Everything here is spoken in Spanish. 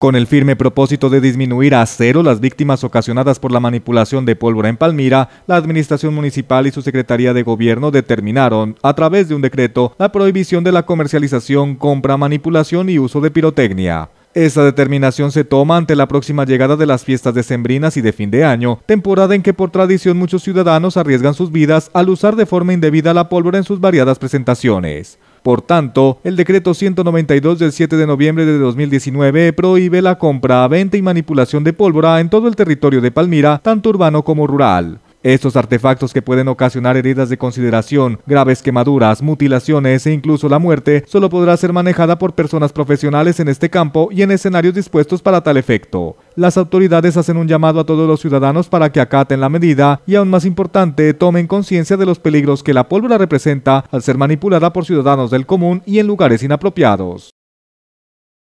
Con el firme propósito de disminuir a cero las víctimas ocasionadas por la manipulación de pólvora en Palmira, la Administración Municipal y su Secretaría de Gobierno determinaron, a través de un decreto, la prohibición de la comercialización, compra, manipulación y uso de pirotecnia. Esta determinación se toma ante la próxima llegada de las fiestas decembrinas y de fin de año, temporada en que por tradición muchos ciudadanos arriesgan sus vidas al usar de forma indebida la pólvora en sus variadas presentaciones. Por tanto, el decreto 192 del 7 de noviembre de 2019 prohíbe la compra, venta y manipulación de pólvora en todo el territorio de Palmira, tanto urbano como rural. Estos artefactos que pueden ocasionar heridas de consideración, graves quemaduras, mutilaciones e incluso la muerte, solo podrá ser manejada por personas profesionales en este campo y en escenarios dispuestos para tal efecto las autoridades hacen un llamado a todos los ciudadanos para que acaten la medida y aún más importante, tomen conciencia de los peligros que la pólvora representa al ser manipulada por ciudadanos del común y en lugares inapropiados.